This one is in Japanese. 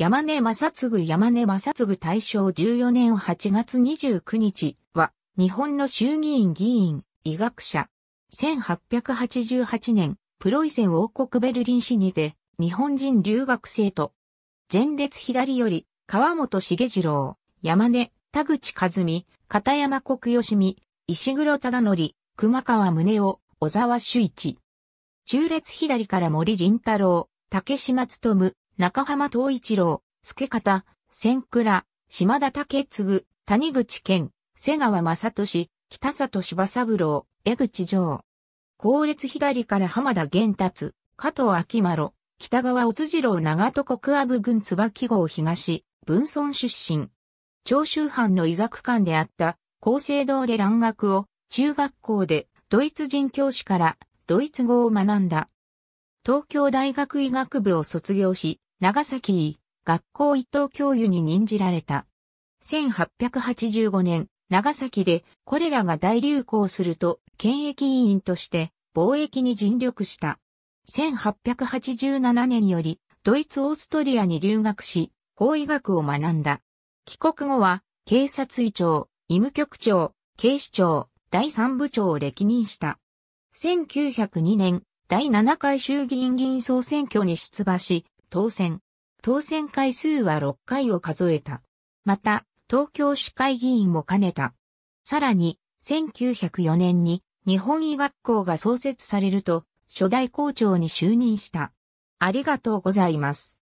山根正嗣山根正嗣大正14年8月29日は、日本の衆議院議員、医学者。1888年、プロイセン王国ベルリン市にて、日本人留学生と、前列左より、川本茂次郎、山根、田口和美、片山国義美、石黒忠則、熊川宗夫、小沢朱一。中列左から森林太郎、竹島務、中浜東一郎、助方、千倉、島田武次、谷口健、瀬川正俊、北里柴三郎、江口城。後列左から浜田玄達、加藤明丸、北川尾次郎長戸国阿部郡椿郷東、文村出身。長州藩の医学館であった、厚生堂で蘭学を、中学校でドイツ人教師からドイツ語を学んだ。東京大学医学部を卒業し、長崎医学校一等教諭に任じられた。1885年、長崎でコレラが大流行すると、検疫委員として貿易に尽力した。1887年より、ドイツ・オーストリアに留学し、法医学を学んだ。帰国後は、警察医長、医務局長、警視庁、第三部長を歴任した。1902年、第7回衆議院議員総選挙に出馬し、当選。当選回数は6回を数えた。また、東京市会議員も兼ねた。さらに、1904年に日本医学校が創設されると、初代校長に就任した。ありがとうございます。